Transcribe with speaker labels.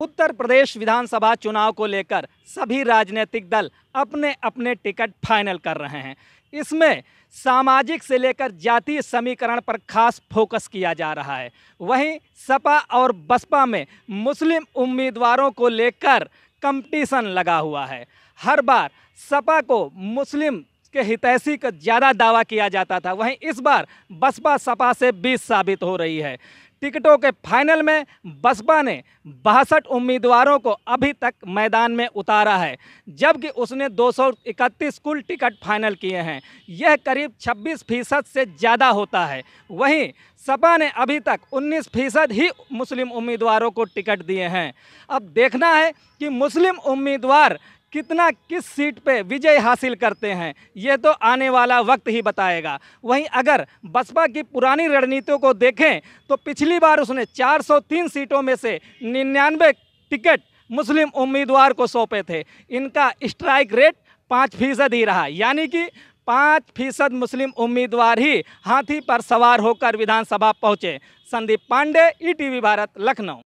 Speaker 1: उत्तर प्रदेश विधानसभा चुनाव को लेकर सभी राजनीतिक दल अपने अपने टिकट फाइनल कर रहे हैं इसमें सामाजिक से लेकर जातीय समीकरण पर खास फोकस किया जा रहा है वहीं सपा और बसपा में मुस्लिम उम्मीदवारों को लेकर कंपटीशन लगा हुआ है हर बार सपा को मुस्लिम के हितैषी का ज़्यादा दावा किया जाता था वहीं इस बार बसपा सपा से बीस साबित हो रही है टिकटों के फाइनल में बसपा ने बासठ उम्मीदवारों को अभी तक मैदान में उतारा है जबकि उसने 231 कुल टिकट फाइनल किए हैं यह करीब 26 फीसद से ज़्यादा होता है वहीं सपा ने अभी तक 19 फीसद ही मुस्लिम उम्मीदवारों को टिकट दिए हैं अब देखना है कि मुस्लिम उम्मीदवार कितना किस सीट पे विजय हासिल करते हैं ये तो आने वाला वक्त ही बताएगा वहीं अगर बसपा की पुरानी रणनीतियों को देखें तो पिछली बार उसने 403 सीटों में से निन्यानवे टिकट मुस्लिम उम्मीदवार को सौंपे थे इनका स्ट्राइक रेट पाँच फीसद ही रहा यानी कि पाँच फीसद मुस्लिम उम्मीदवार ही हाथी पर सवार होकर विधानसभा पहुँचे संदीप पांडे ई e भारत लखनऊ